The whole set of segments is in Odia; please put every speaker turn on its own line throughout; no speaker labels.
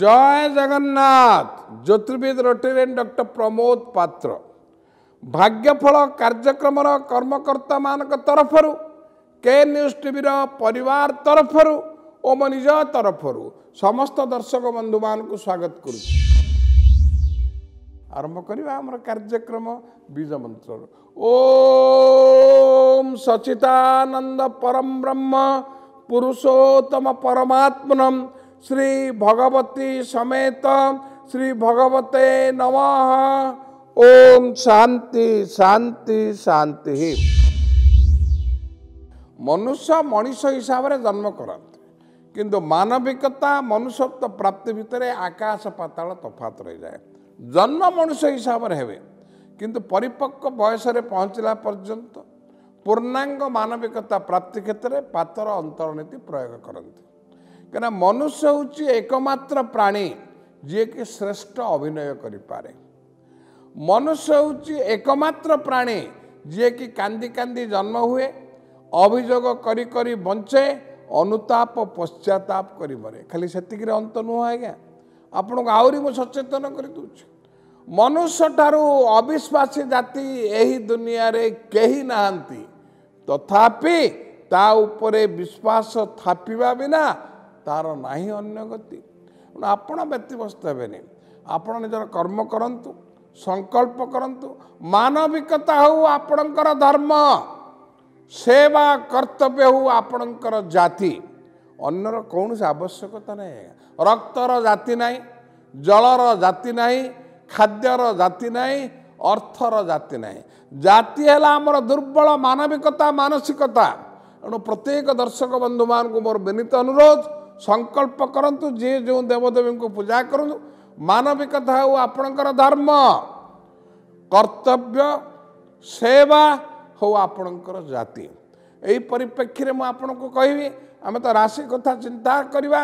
ଜୟ ଜଗନ୍ନାଥ ଜ୍ୟୋତିର୍ବିଦ ରୋଟେରିଆନ୍ ଡକ୍ଟର ପ୍ରମୋଦ ପାତ୍ର ଭାଗ୍ୟଫଳ କାର୍ଯ୍ୟକ୍ରମର କର୍ମକର୍ତ୍ତାମାନଙ୍କ ତରଫରୁ କେ ନ୍ୟୁଜ୍ ଟିଭିର ପରିବାର ତରଫରୁ ଓ ମୋ ନିଜ ତରଫରୁ ସମସ୍ତ ଦର୍ଶକ ବନ୍ଧୁମାନଙ୍କୁ ସ୍ୱାଗତ କରୁଛି ଆରମ୍ଭ କରିବା ଆମର କାର୍ଯ୍ୟକ୍ରମ ବୀଜ ମନ୍ତ୍ରରୁ ଓ ସଚିତାନନ୍ଦ ପରମ ବ୍ରହ୍ମ ପୁରୁଷୋତ୍ତମ ପରମାତ୍ମନମ୍ ଶ୍ରୀ ଭଗବତୀ ସମେତ ଶ୍ରୀ ଭଗବତେ ନମ ଓମ୍ ଶାନ୍ତି ଶାନ୍ତି ଶାନ୍ତି ମନୁଷ୍ୟ ମଣିଷ ହିସାବରେ ଜନ୍ମ କରନ୍ତି କିନ୍ତୁ ମାନବିକତା ମନୁଷ୍ୟତ୍ୱ ପ୍ରାପ୍ତି ଭିତରେ ଆକାଶ ପାତାଳ ତଫାତ ରହିଯାଏ ଜନ୍ମ ମଣିଷ ହିସାବରେ ହେବେ କିନ୍ତୁ ପରିପକ୍ୱ ବୟସରେ ପହଞ୍ଚିଲା ପର୍ଯ୍ୟନ୍ତ ପୂର୍ଣ୍ଣାଙ୍ଗ ମାନବିକତା ପ୍ରାପ୍ତି କ୍ଷେତ୍ରରେ ପାତର ଅନ୍ତର୍ନୀତି ପ୍ରୟୋଗ କରନ୍ତି କାହିଁକିନା ମନୁଷ୍ୟ ହେଉଛି ଏକମାତ୍ର ପ୍ରାଣୀ ଯିଏକି ଶ୍ରେଷ୍ଠ ଅଭିନୟ କରିପାରେ ମନୁଷ୍ୟ ହେଉଛି ଏକମାତ୍ର ପ୍ରାଣୀ ଯିଏକି କାନ୍ଦି କାନ୍ଦି ଜନ୍ମ ହୁଏ ଅଭିଯୋଗ କରି କରି ବଞ୍ଚେ ଅନୁତାପ ପଶ୍ଚାତାପ କରିପାରେ ଖାଲି ସେତିକିରେ ଅନ୍ତ ନୁହଁ ଆଜ୍ଞା ଆପଣଙ୍କୁ ଆହୁରି ମୁଁ ସଚେତନ କରିଦେଉଛି ମନୁଷ୍ୟଠାରୁ ଅବିଶ୍ୱାସୀ ଜାତି ଏହି ଦୁନିଆରେ କେହି ନାହାନ୍ତି ତଥାପି ତା ଉପରେ ବିଶ୍ୱାସ ଥାପିବା ବିନା ତାର ନାହିଁ ଅନ୍ୟ ଗତି ଆପଣ ବ୍ୟତିବ୍ୟସ୍ତ ହେବେନି ଆପଣ ନିଜର କର୍ମ କରନ୍ତୁ ସଂକଳ୍ପ କରନ୍ତୁ ମାନବିକତା ହେଉ ଆପଣଙ୍କର ଧର୍ମ ସେବା କର୍ତ୍ତବ୍ୟ ହେଉ ଆପଣଙ୍କର ଜାତି ଅନ୍ୟର କୌଣସି ଆବଶ୍ୟକତା ନାହିଁ ଆଜ୍ଞା ରକ୍ତର ଜାତି ନାହିଁ ଜଳର ଜାତି ନାହିଁ ଖାଦ୍ୟର ଜାତି ନାହିଁ ଅର୍ଥର ଜାତି ନାହିଁ ଜାତି ହେଲା ଆମର ଦୁର୍ବଳ ମାନବିକତା ମାନସିକତା ତେଣୁ ପ୍ରତ୍ୟେକ ଦର୍ଶକ ବନ୍ଧୁମାନଙ୍କୁ ମୋର ବିନୀତ ଅନୁରୋଧ ସଂକଳ୍ପ କରନ୍ତୁ ଯିଏ ଯେଉଁ ଦେବଦେବୀଙ୍କୁ ପୂଜା କରନ୍ତୁ ମାନବିକତା ହେଉ ଆପଣଙ୍କର ଧର୍ମ କର୍ତ୍ତବ୍ୟ ସେବା ହେଉ ଆପଣଙ୍କର ଜାତି ଏହି ପରିପ୍ରେକ୍ଷୀରେ ମୁଁ ଆପଣଙ୍କୁ କହିବି ଆମେ ତ ରାଶି କଥା ଚିନ୍ତା କରିବା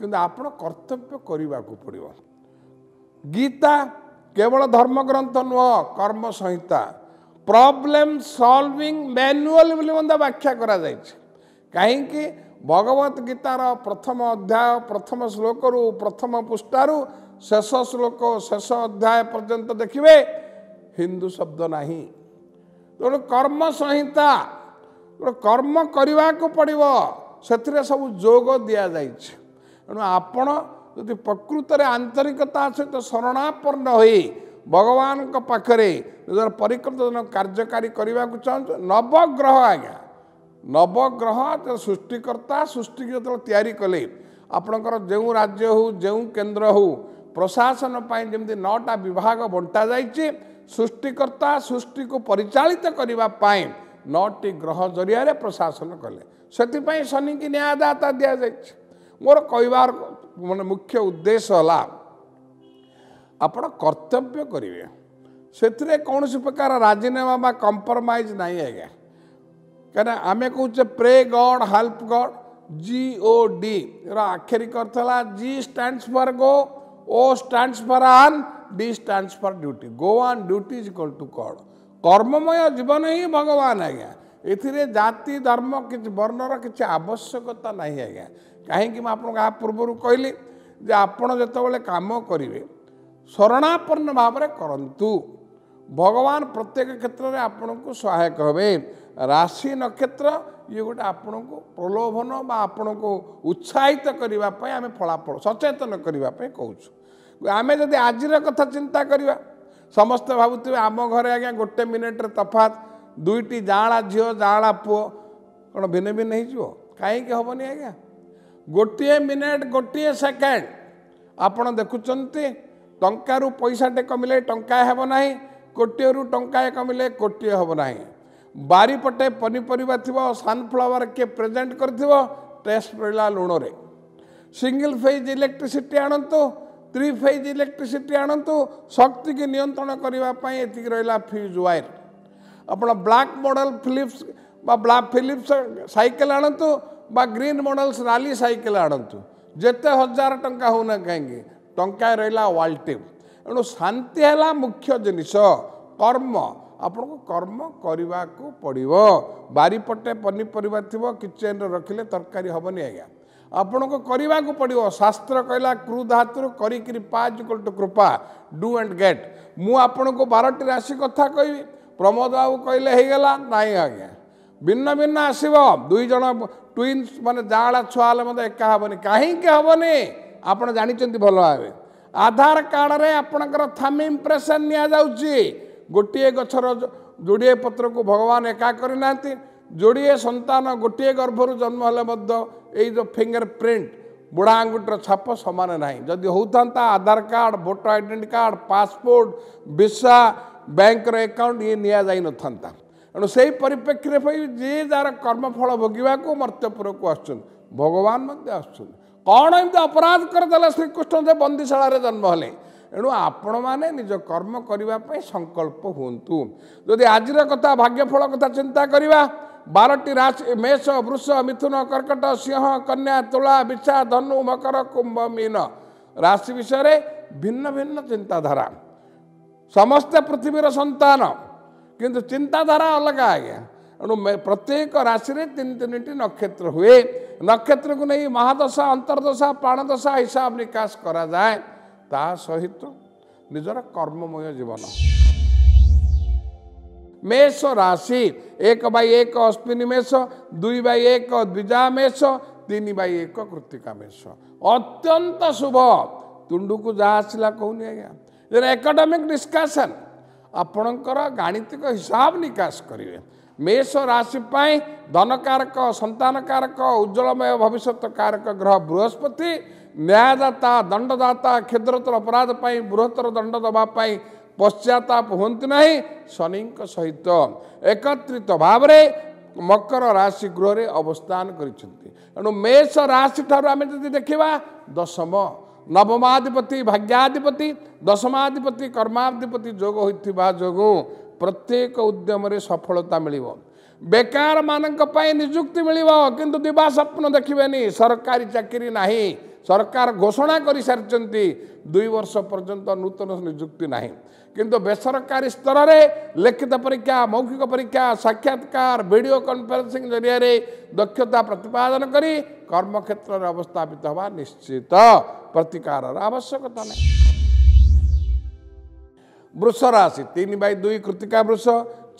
କିନ୍ତୁ ଆପଣ କର୍ତ୍ତବ୍ୟ କରିବାକୁ ପଡ଼ିବ ଗୀତା କେବଳ ଧର୍ମଗ୍ରନ୍ଥ ନୁହଁ କର୍ମ ସଂହିତା ପ୍ରୋବ୍ଲେମ୍ ସଲ୍ଭିଂ ମ୍ୟାନୁଆଲ୍ ବୋଲି ମଧ୍ୟ ବ୍ୟାଖ୍ୟା କରାଯାଇଛି କାହିଁକି ଭଗବତ ଗୀତାର ପ୍ରଥମ ଅଧ୍ୟାୟ ପ୍ରଥମ ଶ୍ଳୋକରୁ ପ୍ରଥମ ପୃଷ୍ଠାରୁ ଶେଷ ଶ୍ଳୋକ ଶେଷ ଅଧ୍ୟାୟ ପର୍ଯ୍ୟନ୍ତ ଦେଖିବେ ହିନ୍ଦୁ ଶବ୍ଦ ନାହିଁ ତେଣୁ କର୍ମ ସଂହିତା ଗୋଟେ କର୍ମ କରିବାକୁ ପଡ଼ିବ ସେଥିରେ ସବୁ ଯୋଗ ଦିଆଯାଇଛି ତେଣୁ ଆପଣ ଯଦି ପ୍ରକୃତରେ ଆନ୍ତରିକତା ସହିତ ଶରଣାପନ୍ନ ହୋଇ ଭଗବାନଙ୍କ ପାଖରେ ନିଜର ପରିକୃତ କାର୍ଯ୍ୟକାରୀ କରିବାକୁ ଚାହୁଁଛୁ ନବଗ୍ରହ ଆଜ୍ଞା ନବଗ୍ରହ ଯେତେବେଳେ ସୃଷ୍ଟିକର୍ତ୍ତା ସୃଷ୍ଟିକୁ ଯେତେବେଳେ ତିଆରି କଲେ ଆପଣଙ୍କର ଯେଉଁ ରାଜ୍ୟ ହେଉ ଯେଉଁ କେନ୍ଦ୍ର ହେଉ ପ୍ରଶାସନ ପାଇଁ ଯେମିତି ନଅଟା ବିଭାଗ ବଣ୍ଟା ଯାଇଛି ସୃଷ୍ଟିକର୍ତ୍ତା ସୃଷ୍ଟିକୁ ପରିଚାଳିତ କରିବା ପାଇଁ ନଅଟି ଗ୍ରହ ଜରିଆରେ ପ୍ରଶାସନ କଲେ ସେଥିପାଇଁ ଶନିକି ନ୍ୟାୟଦାତା ଦିଆଯାଇଛି ମୋର କହିବାର ମାନେ ମୁଖ୍ୟ ଉଦ୍ଦେଶ୍ୟ ହେଲା ଆପଣ କର୍ତ୍ତବ୍ୟ କରିବେ ସେଥିରେ କୌଣସି ପ୍ରକାର ରାଜିନାମା ବା କମ୍ପ୍ରମାଇଜ୍ ନାହିଁ ଆଜ୍ଞା କାହିଁକିନା ଆମେ କହୁଛେ pray God help God G O D ର ଆକ୍ଷରିକ ଅର୍ଥ ହେଲା G stands for go O stands for on D stands for duty go on duty is equal to God କର୍ମମୟ ଜୀବନ ହିଁ ଭଗବାନ ଆଜ୍ଞା ଏଥିରେ ଜାତି ଧର୍ମ କିଛି ବର୍ଣ୍ଣର କିଛି ଆବଶ୍ୟକତା ନାହିଁ ଆଜ୍ଞା କାହିଁକି ମୁଁ ଆପଣଙ୍କୁ ଏହା ପୂର୍ବରୁ କହିଲି ଯେ ଆପଣ ଯେତେବେଳେ କାମ କରିବେ ଶରଣାପନ୍ନ ଭାବରେ କରନ୍ତୁ ଭଗବାନ ପ୍ରତ୍ୟେକ କ୍ଷେତ୍ରରେ ଆପଣଙ୍କୁ ସହାୟକ ହେବେ ରାଶି ନକ୍ଷତ୍ର ଇଏ ଗୋଟେ ଆପଣଙ୍କୁ ପ୍ରଲୋଭନ ବା ଆପଣଙ୍କୁ ଉତ୍ସାହିତ କରିବା ପାଇଁ ଆମେ ଫଳାଫଳ ସଚେତନ କରିବା ପାଇଁ କହୁଛୁ ଆମେ ଯଦି ଆଜିର କଥା ଚିନ୍ତା କରିବା ସମସ୍ତେ ଭାବୁଥିବେ ଆମ ଘରେ ଆଜ୍ଞା ଗୋଟେ ମିନିଟ୍ରେ ତଫାତ ଦୁଇଟି ଜାଆଁଳା ଝିଅ ଜାଆଁଳା ପୁଅ କ'ଣ ଭିନ୍ନ ଭିନ୍ନ ହେଇଯିବ କାହିଁକି ହେବନି ଆଜ୍ଞା ଗୋଟିଏ ମିନିଟ୍ ଗୋଟିଏ ସେକେଣ୍ଡ ଆପଣ ଦେଖୁଛନ୍ତି ଟଙ୍କାରୁ ପଇସାଟେ କମିଲେ ଟଙ୍କା ହେବ ନାହିଁ କୋଟିଏରୁ ଟଙ୍କାଏ କମିଲେ କୋଟିଏ ହେବ ନାହିଁ ବାରିପଟେ ପନିପରିବା ଥିବ ସନ୍ଫ୍ଲାୱାର୍ କିଏ ପ୍ରେଜେଣ୍ଟ କରିଥିବ ଟେଷ୍ଟ ରହିଲା ଲୁଣରେ ସିଙ୍ଗଲ୍ ଫେଜ୍ ଇଲେକ୍ଟ୍ରିସିଟି ଆଣନ୍ତୁ ଥ୍ରୀ ଫେଜ୍ ଇଲେକ୍ଟ୍ରିସିଟି ଆଣନ୍ତୁ ଶକ୍ତିକୁ ନିୟନ୍ତ୍ରଣ କରିବା ପାଇଁ ଏତିକି ରହିଲା ଫ୍ୟୁଜ୍ ୱାୟାର ଆପଣ ବ୍ଲାକ୍ ମଡ଼େଲ୍ ଫିଲିପ୍ସ ବା ବ୍ଲାକ୍ ଫିଲିପ୍ସ ସାଇକେଲ ଆଣନ୍ତୁ ବା ଗ୍ରୀନ୍ ମଡ଼େଲ୍ସ ରାଲି ସାଇକେଲ ଆଣନ୍ତୁ ଯେତେ ହଜାର ଟଙ୍କା ହେଉନା କାହିଁକି ଟଙ୍କା ରହିଲା ୱାଲ୍ଟିପ୍ ଏଣୁ ଶାନ୍ତି ହେଲା ମୁଖ୍ୟ ଜିନିଷ କର୍ମ ଆପଣଙ୍କୁ କର୍ମ କରିବାକୁ ପଡ଼ିବ ବାରିପଟେ ପନିପରିବା ଥିବ କିଚେନ୍ରେ ରଖିଲେ ତରକାରୀ ହେବନି ଆଜ୍ଞା ଆପଣଙ୍କୁ କରିବାକୁ ପଡ଼ିବ ଶାସ୍ତ୍ର କହିଲା କ୍ରୁଦ୍ଧ ହାତରୁ କରିକିରି ପାଞ୍ଚ କୋଲ୍ଟ କୃପା ଡୁ ଆଣ୍ଡ ଗେଟ୍ ମୁଁ ଆପଣଙ୍କୁ ବାରଟି ରାଶି କଥା କହିବି ପ୍ରମୋଦ ବାବୁ କହିଲେ ହେଇଗଲା ନାହିଁ ଆଜ୍ଞା ଭିନ୍ନ ଭିନ୍ନ ଆସିବ ଦୁଇ ଜଣ ଟୁଇନ୍ସ ମାନେ ଯାଆଳା ଛୁଆ ହେଲେ ମଧ୍ୟ ଏକା ହେବନି କାହିଁକି ହେବନି ଆପଣ ଜାଣିଛନ୍ତି ଭଲ ଭାବେ ଆଧାର କାର୍ଡ଼ରେ ଆପଣଙ୍କର ଥାମି ଇମ୍ପ୍ରେସନ୍ ନିଆଯାଉଛି ଗୋଟିଏ ଗଛର ଯୋଡ଼ିଏ ପତ୍ରକୁ ଭଗବାନ ଏକା କରିନାହାନ୍ତି ଯୋଡ଼ିଏ ସନ୍ତାନ ଗୋଟିଏ ଗର୍ଭରୁ ଜନ୍ମ ହେଲେ ମଧ୍ୟ ଏଇ ଯେଉଁ ଫିଙ୍ଗର ପ୍ରିଣ୍ଟ ବୁଢ଼ା ଆଙ୍ଗୁଠିର ଛାପ ସମାନ ନାହିଁ ଯଦି ହେଉଥାନ୍ତା Aadhaar card voter identity card passport visa ବ୍ୟାଙ୍କର ଏକାଉଣ୍ଟ ଇଏ ନିଆଯାଇନଥାନ୍ତା ତେଣୁ ସେହି ପରିପ୍ରେକ୍ଷୀରେ ପାଇଁ ଯିଏ ଯାହାର କର୍ମଫଳ ଭୋଗିବାକୁ ମର୍ତ୍ତ୍ୟପୁରକୁ ଆସୁଛନ୍ତି ଭଗବାନ ମଧ୍ୟ ଆସୁଛନ୍ତି କ'ଣ ଏମିତି ଅପରାଧ କରିଦେଲା ଶ୍ରୀକୃଷ୍ଣ ଯେ ବନ୍ଦୀଶାଳାରେ ଜନ୍ମ ହେଲେ ଏଣୁ ଆପଣମାନେ ନିଜ କର୍ମ କରିବା ପାଇଁ ସଂକଳ୍ପ ହୁଅନ୍ତୁ ଯଦି ଆଜିର କଥା ଭାଗ୍ୟଫଳ କଥା ଚିନ୍ତା କରିବା ବାରଟି ରାଶି ମେଷ ବୃଷ ମିଥୁନ କର୍କଟ ସିଂହ କନ୍ୟା ତୁଳା ବିଛା ଧନୁ ମକର କୁମ୍ଭ ମୀନ ରାଶି ବିଷୟରେ ଭିନ୍ନ ଭିନ୍ନ ଚିନ୍ତାଧାରା ସମସ୍ତେ ପୃଥିବୀର ସନ୍ତାନ କିନ୍ତୁ ଚିନ୍ତାଧାରା ଅଲଗା ଆଜ୍ଞା ଏଣୁ ପ୍ରତ୍ୟେକ ରାଶିରେ ତିନି ତିନିଟି ନକ୍ଷତ୍ର ହୁଏ ନକ୍ଷତ୍ରକୁ ନେଇ ମହାଦଶା ଅନ୍ତର୍ଦଶା ପ୍ରାଣଦଶା ହିସାବ ନିକାଶ କରାଯାଏ सहित निजर कर्ममय जीवन मेष राशि एक बै एक मेष दुई बै एक मेष तिन बै एक कृतिका मेष अत्यन्त शुभ तुडु जहाँ एकाडेमिक डिस्कशन आपण्ड गाणितिक हिसाब निकस मेष राशिपाई धनकारक उज्जवलमय उज्जलमय भविष्यकारक ग्रह बृहस्पति ନ୍ୟାୟଦାତା ଦଣ୍ଡଦାତା କ୍ଷୁଦ୍ରତର ଅପରାଧ ପାଇଁ ବୃହତ୍ତର ଦଣ୍ଡ ଦେବା ପାଇଁ ପଶ୍ଚାତ୍ତାପ ହୁଅନ୍ତି ନାହିଁ ଶନିଙ୍କ ସହିତ ଏକତ୍ରିତ ଭାବରେ ମକର ରାଶି ଗୃହରେ ଅବସ୍ଥାନ କରିଛନ୍ତି ଏଣୁ ମେଷ ରାଶିଠାରୁ ଆମେ ଯଦି ଦେଖିବା ଦଶମ ନବମାଧିପତି ଭାଗ୍ୟାଧିପତି ଦଶମାଧିପତି କର୍ମାଧିପତି ଯୋଗ ହୋଇଥିବା ଯୋଗୁଁ ପ୍ରତ୍ୟେକ ଉଦ୍ୟମରେ ସଫଳତା ମିଳିବ ବେକାରମାନଙ୍କ ପାଇଁ ନିଯୁକ୍ତି ମିଳିବ କିନ୍ତୁ ଦିବା ସ୍ୱପ୍ନ ଦେଖିବେନି ସରକାରୀ ଚାକିରି ନାହିଁ ସରକାର ଘୋଷଣା କରିସାରିଛନ୍ତି ଦୁଇ ବର୍ଷ ପର୍ଯ୍ୟନ୍ତ ନୂତନ ନିଯୁକ୍ତି ନାହିଁ କିନ୍ତୁ ବେସରକାରୀ ସ୍ତରରେ ଲିଖିତ ପରୀକ୍ଷା ମୌଖିକ ପରୀକ୍ଷା ସାକ୍ଷାତକାର ଭିଡ଼ିଓ କନଫରେନ୍ସିଂ ଜରିଆରେ ଦକ୍ଷତା ପ୍ରତିପାଦନ କରି କର୍ମକ୍ଷେତ୍ରରେ ଅବସ୍ଥାପିତ ହେବା ନିଶ୍ଚିତ ପ୍ରତିକାରର ଆବଶ୍ୟକତା ନାହିଁ ବୃଷ ରାଶି ତିନି ବାଇ ଦୁଇ କୃତିକା ବୃଷ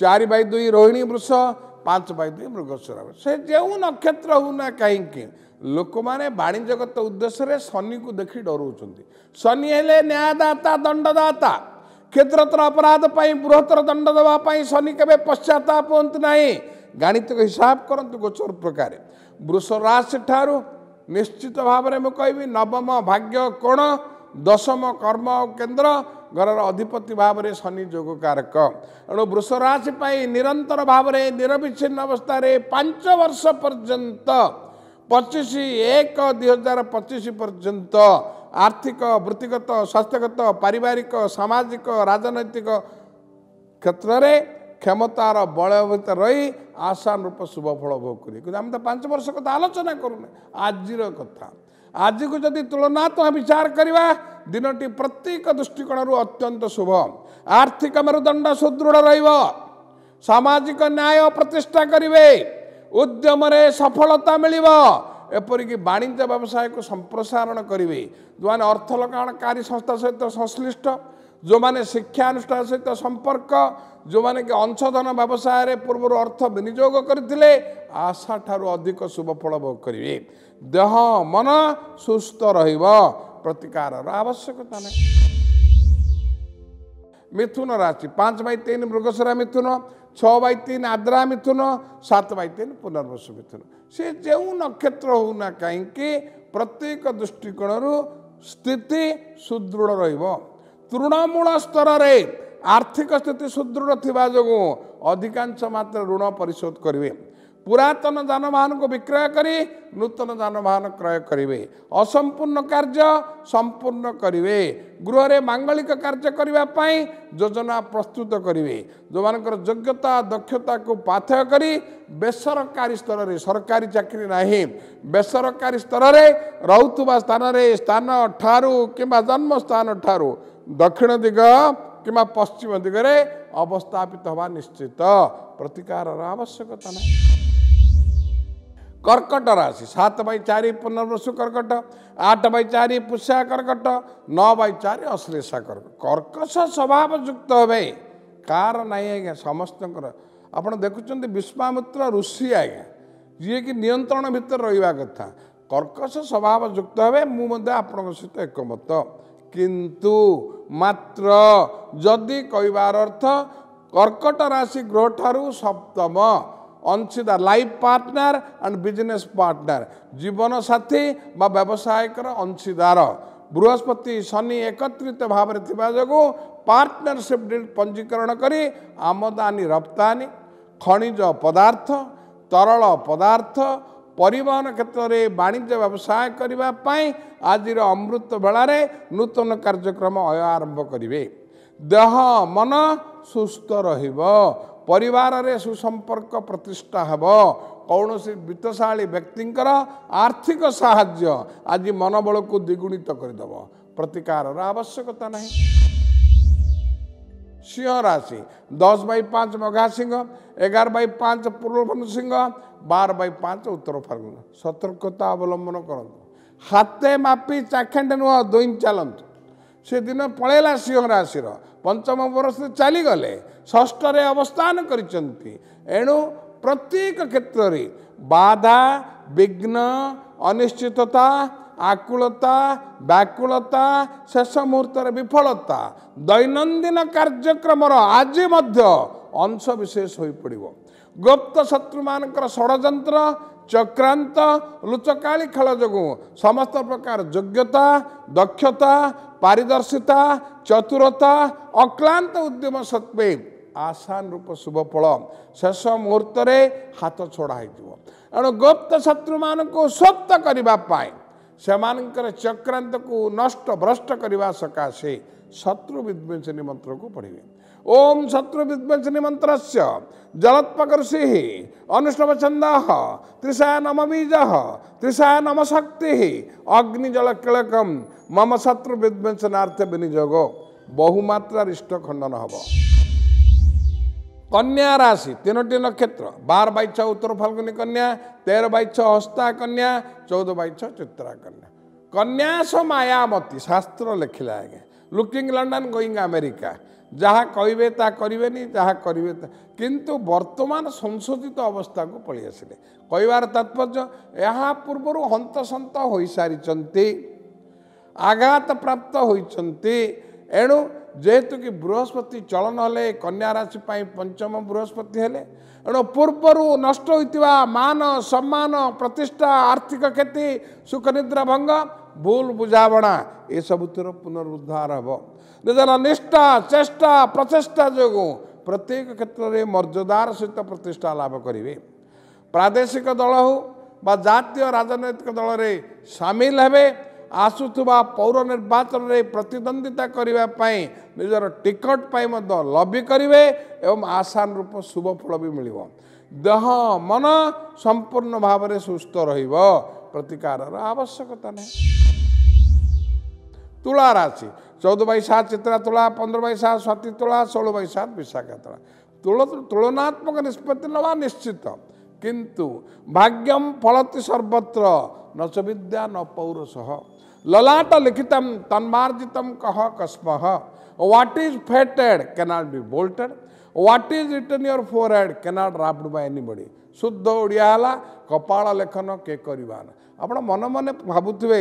ଚାରି ବାଇ ଦୁଇ ରୋହିଣୀ ବୃଷ ପାଞ୍ଚ ବାଇ ଦୁଇ ମୃଗସ୍ୱର ସେ ଯେଉଁ ନକ୍ଷତ୍ର ହେଉନା କାହିଁକି ଲୋକମାନେ ବାଣିଜ୍ୟଗତ ଉଦ୍ଦେଶ୍ୟରେ ଶନିକୁ ଦେଖି ଡରଉଛନ୍ତି ଶନି ହେଲେ ନ୍ୟାୟଦାତା ଦଣ୍ଡଦାତା କ୍ଷେତ୍ରତର ଅପରାଧ ପାଇଁ ବୃହତ୍ତର ଦଣ୍ଡ ଦେବା ପାଇଁ ଶନି କେବେ ପଶ୍ଚାତ୍ତାପ ହୁଅନ୍ତି ନାହିଁ ଗାଣିତିକ ହିସାବ କରନ୍ତୁ ଗୋଚର ପ୍ରକାରେ ବୃଷରାଶି ଠାରୁ ନିଶ୍ଚିତ ଭାବରେ ମୁଁ କହିବି ନବମ ଭାଗ୍ୟ କୋଣ ଦଶମ କର୍ମ କେନ୍ଦ୍ର ଘରର ଅଧିପତି ଭାବରେ ଶନି ଯୋଗକାରକ କାରକ ଏଣୁ ବୃଷରାଶି ପାଇଁ ନିରନ୍ତର ଭାବରେ ନିରବିଚ୍ଛିନ୍ନ ଅବସ୍ଥାରେ ପାଞ୍ଚ ବର୍ଷ ପର୍ଯ୍ୟନ୍ତ ପଚିଶ ଏକ ଦୁଇ ହଜାର ପଚିଶ ପର୍ଯ୍ୟନ୍ତ ଆର୍ଥିକ ବୃତ୍ତିଗତ ସ୍ୱାସ୍ଥ୍ୟଗତ ପାରିବାରିକ ସାମାଜିକ ରାଜନୈତିକ କ୍ଷେତ୍ରରେ କ୍ଷମତାର ବଳୟଭୂତ ରହି ରୂପ ଶୁଭଫଳ ଭୋଗ କରିବେ କିନ୍ତୁ ଆମେ ତ ପାଞ୍ଚ ବର୍ଷ କଥା ଆଲୋଚନା କରୁନେ ଆଜିର କଥା ଆଜିକୁ ଯଦି ତୁଳନାତ୍ମକ ବିଚାର କରିବା ଦିନଟି ପ୍ରତ୍ୟେକ ଦୃଷ୍ଟିକୋଣରୁ ଅତ୍ୟନ୍ତ ଶୁଭ ଆର୍ଥିକ ମେରୁଦଣ୍ଡ ସୁଦୃଢ଼ ରହିବ ସାମାଜିକ ନ୍ୟାୟ ପ୍ରତିଷ୍ଠା କରିବେ ଉଦ୍ୟମରେ ସଫଳତା ମିଳିବ ଏପରିକି ବାଣିଜ୍ୟ ବ୍ୟବସାୟକୁ ସମ୍ପ୍ରସାରଣ କରିବେ ଯେଉଁମାନେ ଅର୍ଥ ଲଗାଣକାରୀ ସଂସ୍ଥା ସହିତ ସଂଶ୍ଳିଷ୍ଟ ଯେଉଁମାନେ ଶିକ୍ଷାନୁଷ୍ଠାନ ସହିତ ସମ୍ପର୍କ ଯେଉଁମାନେ କି ଅଂଶଧନ ବ୍ୟବସାୟରେ ପୂର୍ବରୁ ଅର୍ଥ ବିନିଯୋଗ କରିଥିଲେ ଆଶାଠାରୁ ଅଧିକ ଶୁଭଫଳ ଭୋଗ କରିବେ ଦେହ ମନ ସୁସ୍ଥ ରହିବ ପ୍ରତିକାରର ଆବଶ୍ୟକତା ନାହିଁ ମିଥୁନ ରାଶି ପାଞ୍ଚ ବାଇ ତିନି ମୃଗସରା ମିଥୁନ ଛଅ ବାଇ ତିନି ଆଦ୍ରା ମିଥୁନ ସାତ ବାଇ ତିନି ପୁନର୍ବସ ମିଥୁନ ସେ ଯେଉଁ ନକ୍ଷତ୍ର ହେଉନା କାହିଁକି ପ୍ରତ୍ୟେକ ଦୃଷ୍ଟିକୋଣରୁ ସ୍ଥିତି ସୁଦୃଢ଼ ରହିବ ତୃଣମୂଳ ସ୍ତରରେ ଆର୍ଥିକ ସ୍ଥିତି ସୁଦୃଢ଼ ଥିବା ଯୋଗୁଁ ଅଧିକାଂଶ ମାତ୍ରାରେ ଋଣ ପରିଶୋଧ କରିବେ ପୁରାତନ ଯାନବାହନକୁ ବିକ୍ରୟ କରି ନୂତନ ଯାନବାହନ କ୍ରୟ କରିବେ ଅସମ୍ପୂର୍ଣ୍ଣ କାର୍ଯ୍ୟ ସମ୍ପୂର୍ଣ୍ଣ କରିବେ ଗୃହରେ ମାଙ୍ଗଳିକ କାର୍ଯ୍ୟ କରିବା ପାଇଁ ଯୋଜନା ପ୍ରସ୍ତୁତ କରିବେ ଯେଉଁମାନଙ୍କର ଯୋଗ୍ୟତା ଦକ୍ଷତାକୁ ପାଥୟ କରି ବେସରକାରୀ ସ୍ତରରେ ସରକାରୀ ଚାକିରି ନାହିଁ ବେସରକାରୀ ସ୍ତରରେ ରହୁଥିବା ସ୍ଥାନରେ ସ୍ଥାନ ଠାରୁ କିମ୍ବା ଜନ୍ମସ୍ଥାନ ଠାରୁ ଦକ୍ଷିଣ ଦିଗ କିମ୍ବା ପଶ୍ଚିମ ଦିଗରେ ଅବସ୍ଥାପିତ ହେବା ନିଶ୍ଚିତ ପ୍ରତିକାରର ଆବଶ୍ୟକତା ନାହିଁ କର୍କଟ ରାଶି ସାତ ବାଇ ଚାରି ପୁନର୍ବଶୁ କର୍କଟ ଆଠ ବାଇ ଚାରି ପୁଷା କର୍କଟ ନଅ ବାଇ ଚାରି ଅଶ୍ଳେଷା କର୍କଟ କର୍କଶ ସ୍ୱଭାବ ଯୁକ୍ତ ହେବେ କାହାର ନାହିଁ ଆଜ୍ଞା ସମସ୍ତଙ୍କର ଆପଣ ଦେଖୁଛନ୍ତି ବିଶ୍ୱାମିତ୍ର ଋଷି ଆଜ୍ଞା ଯିଏକି ନିୟନ୍ତ୍ରଣ ଭିତରେ ରହିବା କଥା କର୍କଶ ସ୍ୱଭାବ ଯୁକ୍ତ ହେବେ ମୁଁ ମଧ୍ୟ ଆପଣଙ୍କ ସହିତ ଏକମତ କିନ୍ତୁ ମାତ୍ର ଯଦି କହିବାର ଅର୍ଥ କର୍କଟ ରାଶି ଗ୍ରହ ଠାରୁ ସପ୍ତମ ଅଂଶୀଦାର life partner and business partner ସାଥୀ ବା ବ୍ୟବସାୟିକର ଅଂଶୀଦାର ବୃହସ୍ପତି ଶନି ଏକତ୍ରିତ ଭାବରେ ଥିବା ଯୋଗୁଁ ପାର୍ଟନରସିପ୍ ଡିଲ୍ ପଞ୍ଜୀକରଣ କରି ଆମଦାନୀ ରପ୍ତାନୀ ଖଣିଜ ପଦାର୍ଥ ତରଳ ପଦାର୍ଥ ପରିବହନ କ୍ଷେତ୍ରରେ ବାଣିଜ୍ୟ ବ୍ୟବସାୟ କରିବା ପାଇଁ ଆଜିର ଅମୃତ ବେଳାରେ ନୂତନ କାର୍ଯ୍ୟକ୍ରମ ଆରମ୍ଭ କରିବେ ଦେହ ମନ ସୁସ୍ଥ ରହିବ ପରିବାରରେ ସୁସମ୍ପର୍କ ପ୍ରତିଷ୍ଠା ହେବ କୌଣସି ବିତ୍ତଶାଳୀ ବ୍ୟକ୍ତିଙ୍କର ଆର୍ଥିକ ସାହାଯ୍ୟ ଆଜି ମନୋବଳକୁ ଦ୍ୱିଗୁଣିତ କରିଦେବ ପ୍ରତିକାରର ଆବଶ୍ୟକତା ନାହିଁ ସିଂହ ରାଶି ଦଶ ବାଇ ପାଞ୍ଚ ମଘା ସିଂହ ଏଗାର ବାଇ ପାଞ୍ଚ ପୂର୍ବଫନ ସିଂହ ବାର ବାଇ ପାଞ୍ଚ ଉତ୍ତର ଫାର୍ଗୁନ ସତର୍କତା ଅବଲମ୍ବନ କରନ୍ତୁ ହାତେ ମାପି ଚାଖେଣ୍ଡେ ନୁହଁ ଦୁଇ ଚାଲନ୍ତୁ ସେଦିନ ପଳେଇଲା ସିଂହ ରାଶିର ପଞ୍ଚମ ବର୍ଷରେ ଚାଲିଗଲେ ଷଷ୍ଠରେ ଅବସ୍ଥାନ କରିଛନ୍ତି ଏଣୁ ପ୍ରତ୍ୟେକ କ୍ଷେତ୍ରରେ ବାଧା ବିଘ୍ନ ଅନିଶ୍ଚିତତା ଆକୁଳତା ବ୍ୟାକୁଳତା ଶେଷ ମୁହୂର୍ତ୍ତରେ ବିଫଳତା ଦୈନନ୍ଦିନ କାର୍ଯ୍ୟକ୍ରମର ଆଜି ମଧ୍ୟ ଅଂଶବିଶେଷ ହୋଇପଡ଼ିବ ଗୁପ୍ତ ଶତ୍ରୁମାନଙ୍କର ଷଡ଼ଯନ୍ତ୍ର ଚକ୍ରାନ୍ତ ଲୁଚକାଳି ଖେଳ ଯୋଗୁଁ ସମସ୍ତ ପ୍ରକାର ଯୋଗ୍ୟତା ଦକ୍ଷତା ପାରିଦର୍ଶିତା ଚତୁରତା ଅକ୍ଲାନ୍ତ ଉଦ୍ୟମ ସତ୍ତ୍ୱେ ଆସାନ ରୂପ ଶୁଭ ଫଳ ଶେଷ ମୁହୂର୍ତ୍ତରେ ହାତ ଛଡ଼ା ହୋଇଯିବ ଏଣୁ ଗୁପ୍ତ ଶତ୍ରୁମାନଙ୍କୁ ସ୍ୱପ୍ତ କରିବା ପାଇଁ ସେମାନଙ୍କର ଚକ୍ରାନ୍ତକୁ ନଷ୍ଟ ଭ୍ରଷ୍ଟ କରିବା ସକାଶେ शत्रु विध्वंसनी मंत्र को पढ़ेंगे ओम शत्रु विध्वंसनी मंत्र से जलत्पकर्षि अनुष्णव छंदा त्रिषा नम बीज त्रिषा नम शक्ति अग्निजल किलकम मम शत्रु विध्वंसनार्थ विनिजोग बहुमात्रार इष्ट खंडन हम कन्या राशि तीनोटी नक्षत्र बार बाई उत्तर फाल्गुनी कन्या तेरह बाई हस्ता कन्या चौदह बैछ चित्रा कन्या कन्या मायामती शास्त्र लिखला आज्ञा ଲୁକିଂ ଲଣ୍ଡନ ଗୋଇଂ ଆମେରିକା ଯାହା କହିବେ ତାହା କରିବେନି ଯାହା କରିବେ କିନ୍ତୁ ବର୍ତ୍ତମାନ ସଂଶୋଧିତ ଅବସ୍ଥାକୁ ପଳେଇ ଆସିଲେ କହିବାର ତାତ୍ପର୍ଯ୍ୟ ଏହା ପୂର୍ବରୁ ହନ୍ତସନ୍ତ ହୋଇସାରିଛନ୍ତି ଆଘାତ ପ୍ରାପ୍ତ ହୋଇଛନ୍ତି ଏଣୁ ଯେହେତୁକି ବୃହସ୍ପତି ଚଳନ ହେଲେ କନ୍ୟା ରାଶି ପାଇଁ ପଞ୍ଚମ ବୃହସ୍ପତି ହେଲେ ଏଣୁ ପୂର୍ବରୁ ନଷ୍ଟ ହୋଇଥିବା ମାନ ସମ୍ମାନ ପ୍ରତିଷ୍ଠା ଆର୍ଥିକ କ୍ଷତି ସୁଖନିଦ୍ରା ଭଙ୍ଗ ଭୁଲ ବୁଝାମଣା ଏସବୁଥିର ପୁନରୁଦ୍ଧାର ହେବ ନିଜର ନିଷ୍ଠା ଚେଷ୍ଟା ପ୍ରଚେଷ୍ଟା ଯୋଗୁଁ ପ୍ରତ୍ୟେକ କ୍ଷେତ୍ରରେ ମର୍ଯ୍ୟାଦାର ସହିତ ପ୍ରତିଷ୍ଠା ଲାଭ କରିବେ ପ୍ରାଦେଶିକ ଦଳ ହେଉ ବା ଜାତୀୟ ରାଜନୈତିକ ଦଳରେ ସାମିଲ ହେବେ ଆସୁଥିବା ପୌର ନିର୍ବାଚନରେ ପ୍ରତିଦ୍ୱନ୍ଦ୍ୱିତା କରିବା ପାଇଁ ନିଜର ଟିକଟ ପାଇଁ ମଧ୍ୟ ଲବି କରିବେ ଏବଂ ଆସାନ ରୂପ ଶୁଭଫଳ ବି ମିଳିବ ଦେହ ମନ ସମ୍ପୂର୍ଣ୍ଣ ଭାବରେ ସୁସ୍ଥ ରହିବ प्रतिकार आवश्यकता नहीं तुला राशि चौदह बाई चित्रा तुला पंद्रह बाई सात स्वाति तुला सोलह बाई विशाखा तुला तो तुलनात्मक निष्पत्ति नवा निश्चित किंतु भाग्यम फलती सर्वत्र न च विद्या न पौरस ललाट लिखित तन्मार्जित कह कस्म what is fated cannot be bolted what is written your forehead cannot rubbed by anybody शुद्ध ओडिया कपाड़ लेखन के करवाना ଆପଣ ମନେ ମନେ ଭାବୁଥିବେ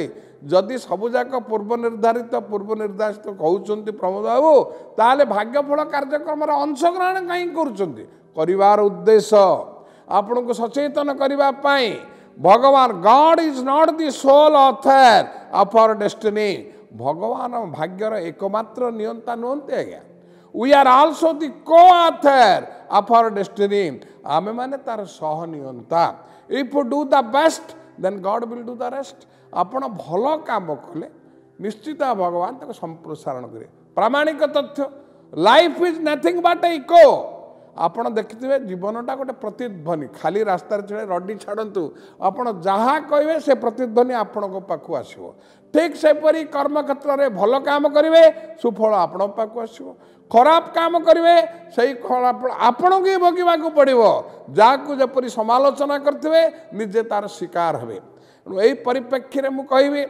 ଯଦି ସବୁଯାକ ପୂର୍ବ ନିର୍ଦ୍ଧାରିତ ପୂର୍ବ ନିର୍ଦ୍ଧାରିତ କହୁଛନ୍ତି ପ୍ରମୋଦ ବାବୁ ତାହେଲେ ଭାଗ୍ୟଫଳ କାର୍ଯ୍ୟକ୍ରମରେ ଅଂଶଗ୍ରହଣ କାହିଁକି କରୁଛନ୍ତି କରିବାର ଉଦ୍ଦେଶ୍ୟ ଆପଣଙ୍କୁ ସଚେତନ କରିବା ପାଇଁ ଭଗବାନ God is not the sole author of our destiny ଭଗବାନ ଭାଗ୍ୟର ଏକମାତ୍ର ନିୟନ୍ତା ନୁହନ୍ତି ଆଜ୍ଞା we are also the co author of our destiny ଆମେମାନେ ତାର ସହନିୟନ୍ତା if do the best then God will do the rest ଆପଣ ଭଲ କାମ କଲେ ନିଶ୍ଚିତ ଭଗବାନ ତାକୁ ସମ୍ପ୍ରସାରଣ କରିବେ ପ୍ରାମାଣିକ ତଥ୍ୟ life is nothing but a echo ଆପଣ ଦେଖିଥିବେ ଜୀବନଟା ଗୋଟେ ପ୍ରତିଧ୍ୱନି ଖାଲି ରାସ୍ତାରେ ଛିଡ଼େ ରଡ଼ି ଛାଡ଼ନ୍ତୁ ଆପଣ ଯାହା କହିବେ ସେ ପ୍ରତିଧ୍ୱନି ଆପଣଙ୍କ ପାଖକୁ ଆସିବ ଠିକ୍ ସେପରି କର୍ମକ୍ଷେତ୍ରରେ ଭଲ କାମ କରିବେ ସୁଫଳ ଆପଣଙ୍କ ପାଖକୁ ଆସିବ ଖରାପ କାମ କରିବେ ସେଇ ଫଳ ଆପଣଙ୍କୁ ହିଁ ଭୋଗିବାକୁ ପଡ଼ିବ ଯାହାକୁ ଯେପରି ସମାଲୋଚନା କରିଥିବେ ନିଜେ ତାର ଶିକାର ହେବେ ତେଣୁ ଏହି ପରିପ୍ରେକ୍ଷୀରେ ମୁଁ କହିବି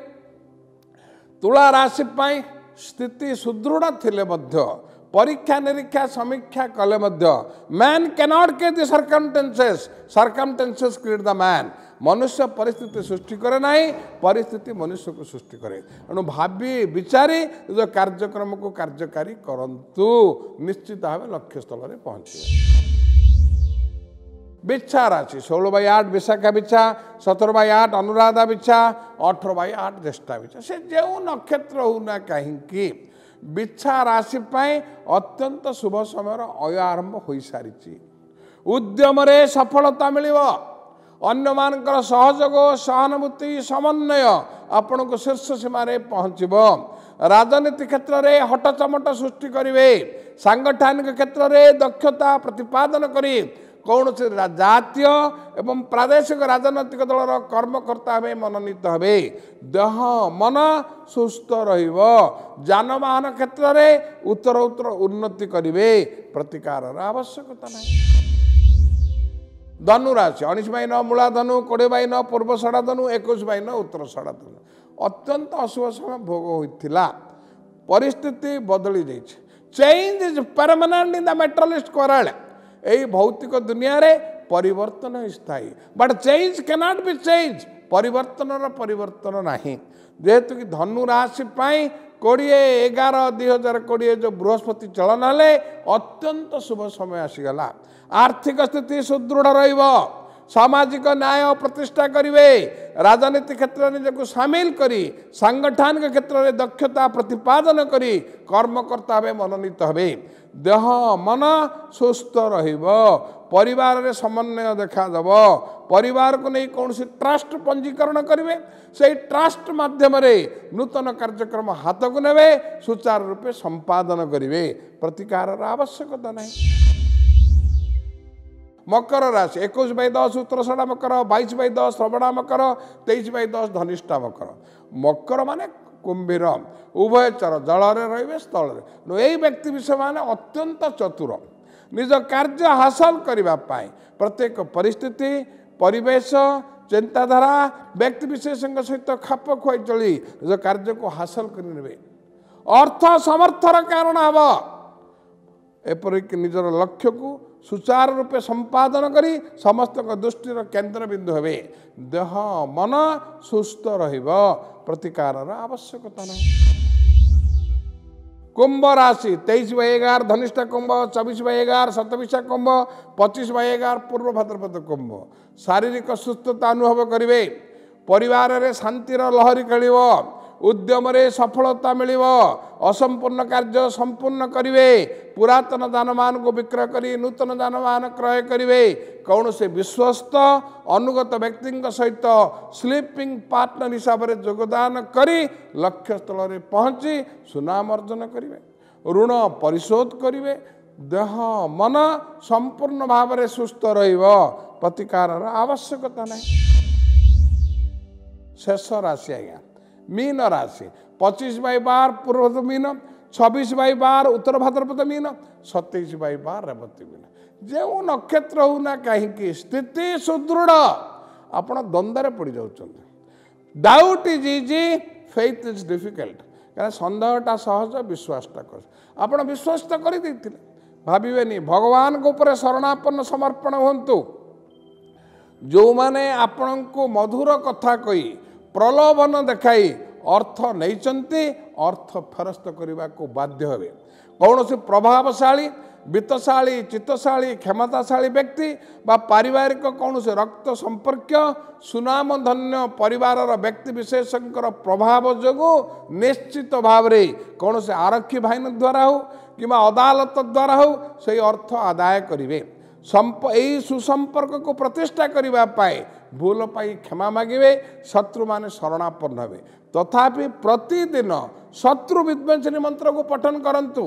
ତୁଳା ରାଶି ପାଇଁ ସ୍ଥିତି ସୁଦୃଢ଼ ଥିଲେ ମଧ୍ୟ পরীক্ষা নিরীক্ষা সমীক্ষা কলে মধ্য ম্যান ক্যানট কে the circumstances circumstances create the man মনুষ্য পরিস্থিতি সৃষ্টি করে নাই পরিস্থিতি মনুষ্যকে সৃষ্টি করে তেমন ভাবি বিচারি নিজ কার্যক্রমকে কার্যকারী করতু নিশ্চিত ভাবে লক্ষ্যস্থলরে পৌঁছবে বিচ্ছার আছে ষোল বাই আট বিশাখা বিছা সতেরো বাই আট অনুরাধা বিছা অঠর বাই আট জ্যেষ্ঠা বিছা সে যে নক্ষত্র হু না কাহিঁকি ବିଛା ରାଶି ପାଇଁ ଅତ୍ୟନ୍ତ ଶୁଭ ସମୟର ଅୟ ଆରମ୍ଭ ହୋଇସାରିଛି ଉଦ୍ୟମରେ ସଫଳତା ମିଳିବ ଅନ୍ୟମାନଙ୍କର ସହଯୋଗ ଓ ସହାନୁଭୂତି ସମନ୍ୱୟ ଆପଣଙ୍କୁ ଶୀର୍ଷ ସୀମାରେ ପହଞ୍ଚିବ ରାଜନୀତି କ୍ଷେତ୍ରରେ ହଟଚମଟ ସୃଷ୍ଟି କରିବେ ସାଙ୍ଗଠନିକ କ୍ଷେତ୍ରରେ ଦକ୍ଷତା ପ୍ରତିପାଦନ କରି କୌଣସି ଜାତୀୟ ଏବଂ ପ୍ରାଦେଶିକ ରାଜନୈତିକ ଦଳର କର୍ମକର୍ତ୍ତା ଭାବେ ମନୋନୀତ ହେବେ ଦେହ ମନ ସୁସ୍ଥ ରହିବ ଯାନବାହନ କ୍ଷେତ୍ରରେ ଉତ୍ତର ଉତ୍ତର ଉନ୍ନତି କରିବେ ପ୍ରତିକାରର ଆବଶ୍ୟକତା ନାହିଁ ଧନୁ ରାଶି ଉଣେଇଶ ବାଇନ ମୂଳା ଧନୁ କୋଡ଼ିଏ ବାଇନ ପୂର୍ବ ଷଡ଼ା ଧନୁ ଏକୋଇଶ ବାଇନ ଉତ୍ତର ଷଡ଼ା ଧନୁ ଅତ୍ୟନ୍ତ ଅଶୁଭ ସମୟ ଭୋଗ ହୋଇଥିଲା ପରିସ୍ଥିତି ବଦଳି ଯାଇଛି change is permanent in the materialist କରାଳେ ଏଇ ଭୌତିକ ଦୁନିଆରେ ପରିବର୍ତ୍ତନ ସ୍ଥାୟୀ but change cannot be change ପରିବର୍ତ୍ତନର ପରିବର୍ତ୍ତନ ନାହିଁ ଯେହେତୁ କି ଧନୁରାଶି ପାଇଁ କୋଡ଼ିଏ ଏଗାର ଦୁଇ ହଜାର କୋଡ଼ିଏ ଯେଉଁ ବୃହସ୍ପତି ଚଳନ ହେଲେ ଅତ୍ୟନ୍ତ ଶୁଭ ସମୟ ଆସିଗଲା ଆର୍ଥିକ ସ୍ଥିତି ସୁଦୃଢ଼ ରହିବ ସାମାଜିକ ନ୍ୟାୟ ପ୍ରତିଷ୍ଠା କରିବେ ରାଜନୀତି କ୍ଷେତ୍ରରେ ନିଜକୁ ସାମିଲ କରି ସାଙ୍ଗଠନିକ କ୍ଷେତ୍ରରେ ଦକ୍ଷତା ପ୍ରତିପାଦନ କରି କର୍ମକର୍ତ୍ତା ଭାବେ ମନୋନୀତ ହେବେ ଦେହ ମନ ସୁସ୍ଥ ରହିବ ପରିବାରରେ ସମନ୍ୱୟ ଦେଖାଦେବ ପରିବାରକୁ ନେଇ କୌଣସି ଟ୍ରଷ୍ଟ ପଞ୍ଜୀକରଣ କରିବେ ସେଇ ଟ୍ରଷ୍ଟ ମାଧ୍ୟମରେ ନୂତନ କାର୍ଯ୍ୟକ୍ରମ ହାତକୁ ନେବେ ସୁଚାରୁ ରୂପେ ସମ୍ପାଦନ କରିବେ ପ୍ରତିକାରର ଆବଶ୍ୟକତା ନାହିଁ ମକର ରାଶି ଏକୋଇଶ ବାଇ ଦଶ ଉତ୍ତରଷଡ଼ା ମକର ବାଇଶ ବାଇ ଦଶ ଶ୍ରବଣା ମକର ତେଇଶ ବାଇ ଦଶ ଧନିଷ୍ଠା ମକର ମକର ମାନେ କୁମ୍ଭୀର ଉଭୟଚର ଜଳରେ ରହିବେ ସ୍ଥଳରେ ଏହି ବ୍ୟକ୍ତି ବିଷୟମାନେ ଅତ୍ୟନ୍ତ ଚତୁର ନିଜ କାର୍ଯ୍ୟ ହାସଲ କରିବା ପାଇଁ ପ୍ରତ୍ୟେକ ପରିସ୍ଥିତି ପରିବେଶ ଚିନ୍ତାଧାରା ବ୍ୟକ୍ତିବିଶେଷଙ୍କ ସହିତ ଖାପ ଖୁଆଇ ଚଳି ନିଜ କାର୍ଯ୍ୟକୁ ହାସଲ କରିନେବେ ଅର୍ଥ ସମର୍ଥର କାରଣ ହେବ ଏପରିକି ନିଜର ଲକ୍ଷ୍ୟକୁ ସୁଚାରୁ ରୂପେ ସମ୍ପାଦନ କରି ସମସ୍ତଙ୍କ ଦୃଷ୍ଟିର କେନ୍ଦ୍ରବିନ୍ଦୁ ହେବେ ଦେହ ମନ ସୁସ୍ଥ ରହିବ ପ୍ରତିକାରର ଆବଶ୍ୟକତା ନାହିଁ କୁମ୍ଭ ରାଶି ତେଇଶ ବାଇ ଏଗାର ଧନିଷ୍ଠ କୁମ୍ଭ ଚବିଶ ବାଇ ଏଗାର ସତବିଶା କୁମ୍ଭ ପଚିଶ ବାଇ ଏଗାର ପୂର୍ବ ଭାଦ୍ରପଦ କୁମ୍ଭ ଶାରୀରିକ ସୁସ୍ଥତା ଅନୁଭବ କରିବେ ପରିବାରରେ ଶାନ୍ତିର ଲହରୀ ଖେଳିବ ଉଦ୍ୟମରେ ସଫଳତା ମିଳିବ ଅସମ୍ପୂର୍ଣ୍ଣ କାର୍ଯ୍ୟ ସମ୍ପୂର୍ଣ୍ଣ କରିବେ ପୁରାତନ ଦାନମାନଙ୍କୁ ବିକ୍ରୟ କରି ନୂତନ ଦାନମାନ କ୍ରୟ କରିବେ କୌଣସି ବିଶ୍ୱସ୍ତ ଅନୁଗତ ବ୍ୟକ୍ତିଙ୍କ ସହିତ ସ୍ଲିପିଂ ପାର୍ଟନର ହିସାବରେ ଯୋଗଦାନ କରି ଲକ୍ଷ୍ୟସ୍ଥଳରେ ପହଞ୍ଚି ସୁନାମ ଅର୍ଜନ କରିବେ ଋଣ ପରିଶୋଧ କରିବେ ଦେହ ମନ ସମ୍ପୂର୍ଣ୍ଣ ଭାବରେ ସୁସ୍ଥ ରହିବ ପ୍ରତିକାରର ଆବଶ୍ୟକତା ନାହିଁ ଶେଷ ରାଶି ଆଜ୍ଞା ମୀନ ରାଶି ପଚିଶ ବାଇ ବାର ପୂର୍ବଭ ମୀନ ଛବିଶ ବାଇ ବାର ଉତ୍ତର ଭାଦ୍ରପଦ ମୀନ ସତେଇଶ ବାଇ ବାର ରେବତୀ ମୀନ ଯେଉଁ ନକ୍ଷତ୍ର ହେଉ ନା କାହିଁକି ସ୍ଥିତି ସୁଦୃଢ଼ ଆପଣ ଦ୍ୱନ୍ଦ୍ୱରେ ପଡ଼ିଯାଉଛନ୍ତି doubt is is faith is difficult କାରଣ ସନ୍ଦେହଟା ସହଜ ବିଶ୍ୱାସଟା କର ଆପଣ ବିଶ୍ୱାସ ତ କରିଦେଇଥିଲେ ଭାବିବେନି ଭଗବାନଙ୍କ ଉପରେ ଶରଣାପନ୍ନ ସମର୍ପଣ ହୁଅନ୍ତୁ ଯେଉଁମାନେ ଆପଣଙ୍କୁ ମଧୁର କଥା କହି ପ୍ରଲୋଭନ ଦେଖାଇ ଅର୍ଥ ନେଇଛନ୍ତି ଅର୍ଥ ଫେରସ୍ତ କରିବାକୁ ବାଧ୍ୟ ହେବେ କୌଣସି ପ୍ରଭାବଶାଳୀ ବିତ୍ତଶାଳୀ ଚିତ୍ତଶାଳୀ କ୍ଷମତାଶାଳୀ ବ୍ୟକ୍ତି ବା ପାରିବାରିକ କୌଣସି ରକ୍ତ ସମ୍ପର୍କୀୟ ସୁନାମଧନ୍ୟ ପରିବାରର ବ୍ୟକ୍ତିବିଶେଷଙ୍କର ପ୍ରଭାବ ଯୋଗୁଁ ନିଶ୍ଚିତ ଭାବରେ କୌଣସି ଆରକ୍ଷୀ ବାହିନୀ ଦ୍ୱାରା ହେଉ କିମ୍ବା ଅଦାଲତ ଦ୍ୱାରା ହେଉ ସେଇ ଅର୍ଥ ଆଦାୟ କରିବେ ସମ୍ପ ଏହି ସୁସମ୍ପର୍କକୁ ପ୍ରତିଷ୍ଠା କରିବା ପାଇଁ ଭୁଲ ପାଇଁ କ୍ଷମା ମାଗିବେ ଶତ୍ରୁମାନେ ଶରଣାପନ୍ନ ହେବେ ତଥାପି ପ୍ରତିଦିନ ଶତ୍ରୁ ବିଧ୍ୱଂସିନୀ ମନ୍ତ୍ରକୁ ପଠନ କରନ୍ତୁ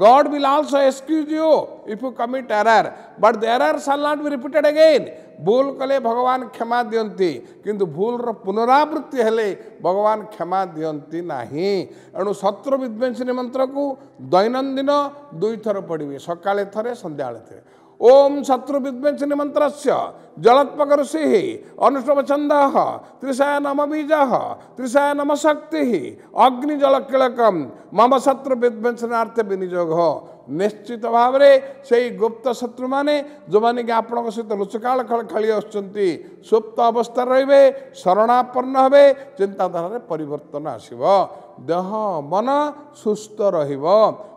God will also excuse you if you commit error. But the error shall not be repeated again ଭୁଲ କଲେ ଭଗବାନ କ୍ଷମା ଦିଅନ୍ତି କିନ୍ତୁ ଭୁଲର ପୁନରାବୃତ୍ତି ହେଲେ ଭଗବାନ କ୍ଷମା ଦିଅନ୍ତି ନାହିଁ ଏଣୁ ଶତ୍ରୁ ବିଧ୍ୱଂସିନୀ ମନ୍ତ୍ରକୁ ଦୈନନ୍ଦିନ ଦୁଇଥର ପଢ଼ିବେ ସକାଳେ ଥରେ ସନ୍ଧ୍ୟାବେଳେ ଥରେ ओम शत्रुविद्वंस निमंत्र जलत्पकर्षि अनुष्वचंद त्रिशयनम बीज त्रिशयनम शक्ति अग्निजल किलकम मम शत्रु विध्वंसनार्थ विनियोग ନିଶ୍ଚିତ ଭାବରେ ସେଇ ଗୁପ୍ତ ଶତ୍ରୁମାନେ ଯେଉଁମାନେ କି ଆପଣଙ୍କ ସହିତ ଲୁଚକାଳ ଖେଳ ଖେଳି ଆସୁଛନ୍ତି ସୁପ୍ତ ଅବସ୍ଥାରେ ରହିବେ ଶରଣାପନ୍ନ ହେବେ ଚିନ୍ତାଧାରାରେ ପରିବର୍ତ୍ତନ ଆସିବ ଦେହ ମନ ସୁସ୍ଥ ରହିବ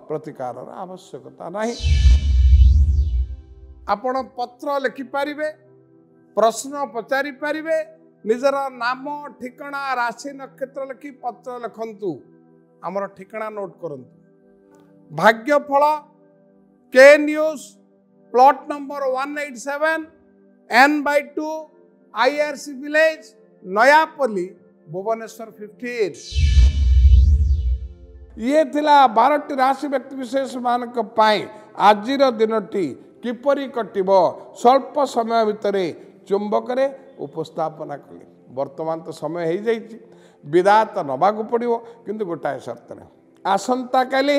ପ୍ରତିକାରର ଆବଶ୍ୟକତା ନାହିଁ ଆପଣ ପତ୍ର ଲେଖିପାରିବେ ପ୍ରଶ୍ନ ପଚାରିପାରିବେ ନିଜର ନାମ ଠିକଣା ରାଶି ନକ୍ଷତ୍ର ଲେଖି ପତ୍ର ଲେଖନ୍ତୁ ଆମର ଠିକଣା ନୋଟ୍ କରନ୍ତୁ ଭାଗ୍ୟଫଳ K news plot number one eight seven N by two I R C village Nayapalli Bhubaneswar fifteen ଇଏ ଥିଲା ବାରଟି ରାଶି ବ୍ୟକ୍ତିବିଶେଷମାନଙ୍କ ପାଇଁ ଆଜିର ଦିନଟି କିପରି କଟିବ ସ୍ୱଳ୍ପ ସମୟ ଭିତରେ ଚୁମ୍ବକରେ ଉପସ୍ଥାପନା କଲେ ବର୍ତ୍ତମାନ ତ ସମୟ ହେଇଯାଇଛି ବିଦା ତ ନେବାକୁ ପଡ଼ିବ କିନ୍ତୁ ଗୋଟାଏ ସର୍ତ୍ତରେ ଆସନ୍ତାକାଲି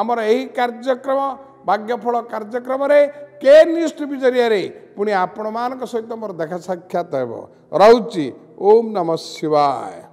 ଆମର ଏହି କାର୍ଯ୍ୟକ୍ରମ ଭାଗ୍ୟଫଳ କାର୍ଯ୍ୟକ୍ରମରେ କେ ନ୍ୟୁଜ୍ ଟିଭି ଜରିଆରେ ପୁଣି ଆପଣମାନଙ୍କ ସହିତ ମୋର ଦେଖା ସାକ୍ଷାତ ହେବ ରହୁଛି ଓମ୍ ନମଃ ଶିବାୟ